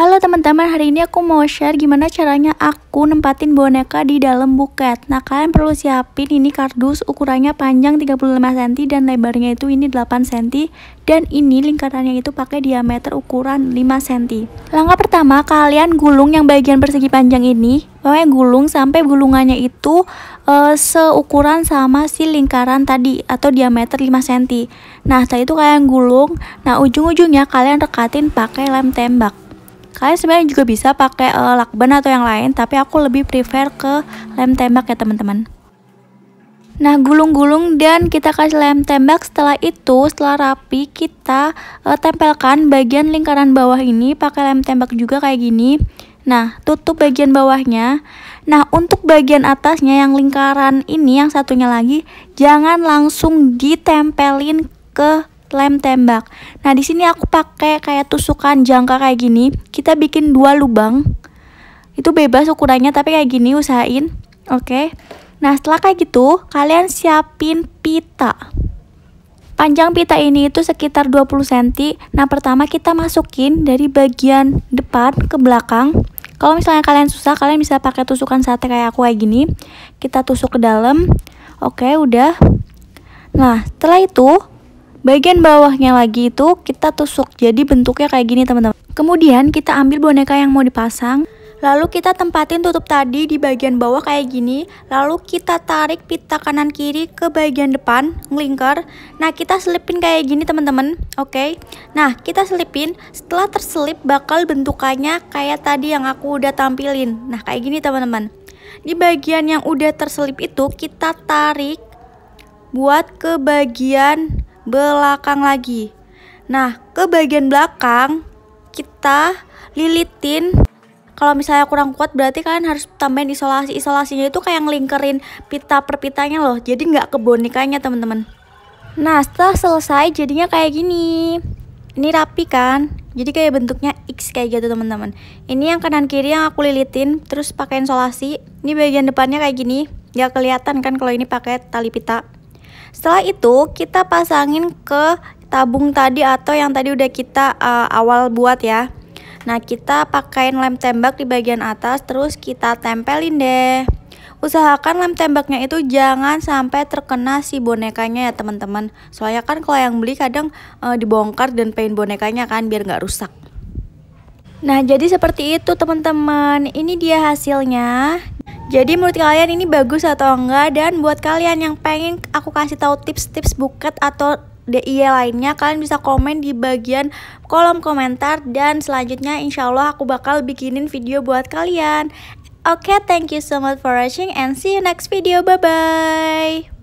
Halo teman-teman, hari ini aku mau share gimana caranya aku nempatin boneka di dalam buket Nah kalian perlu siapin ini kardus ukurannya panjang 35 cm dan lebarnya itu ini 8 cm Dan ini lingkarannya itu pakai diameter ukuran 5 cm Langkah pertama, kalian gulung yang bagian persegi panjang ini Pokoknya gulung sampai gulungannya itu e, seukuran sama si lingkaran tadi atau diameter 5 cm Nah setelah itu kalian gulung, nah ujung-ujungnya kalian rekatin pakai lem tembak Kalian sebenarnya juga bisa pakai uh, lakban atau yang lain, tapi aku lebih prefer ke lem tembak ya teman-teman. Nah, gulung-gulung dan kita kasih lem tembak. Setelah itu, setelah rapi, kita uh, tempelkan bagian lingkaran bawah ini pakai lem tembak juga kayak gini. Nah, tutup bagian bawahnya. Nah, untuk bagian atasnya yang lingkaran ini yang satunya lagi, jangan langsung ditempelin ke lem tembak. Nah, di sini aku pakai kayak tusukan jangka kayak gini. Kita bikin dua lubang. Itu bebas ukurannya tapi kayak gini usahain. Oke. Okay. Nah, setelah kayak gitu, kalian siapin pita. Panjang pita ini itu sekitar 20 cm. Nah, pertama kita masukin dari bagian depan ke belakang. Kalau misalnya kalian susah, kalian bisa pakai tusukan sate kayak aku kayak gini. Kita tusuk ke dalam. Oke, udah. Nah, setelah itu Bagian bawahnya lagi itu kita tusuk, jadi bentuknya kayak gini teman-teman. Kemudian kita ambil boneka yang mau dipasang, lalu kita tempatin tutup tadi di bagian bawah kayak gini, lalu kita tarik pita kanan kiri ke bagian depan, ngelingkar. Nah kita selipin kayak gini teman-teman, oke? Okay? Nah kita selipin, setelah terselip bakal bentukannya kayak tadi yang aku udah tampilin. Nah kayak gini teman-teman. Di bagian yang udah terselip itu kita tarik buat ke bagian belakang lagi. Nah, ke bagian belakang kita lilitin kalau misalnya kurang kuat berarti kalian harus tambahin isolasi isolasinya itu kayak ngelingkerin pita per pitanya loh jadi nggak ke bonekanya teman-teman nah setelah selesai jadinya kayak gini ini rapi kan jadi kayak bentuknya X kayak gitu teman-teman ini yang kanan kiri yang aku lilitin terus pakai isolasi. ini bagian depannya kayak gini Ya kelihatan kan kalau ini pakai tali pita setelah itu kita pasangin ke tabung tadi atau yang tadi udah kita uh, awal buat ya. Nah, kita pakaiin lem tembak di bagian atas terus kita tempelin deh. Usahakan lem tembaknya itu jangan sampai terkena si bonekanya ya teman-teman. Soalnya kan kalau yang beli kadang e, dibongkar dan pengen bonekanya kan biar nggak rusak. Nah jadi seperti itu teman-teman. Ini dia hasilnya. Jadi menurut kalian ini bagus atau enggak dan buat kalian yang pengen aku kasih tahu tips-tips buket atau DIY lainnya kalian bisa komen di bagian kolom komentar dan selanjutnya insya Allah aku bakal bikinin video buat kalian. Oke, okay, thank you so much for watching and see you next video. Bye-bye.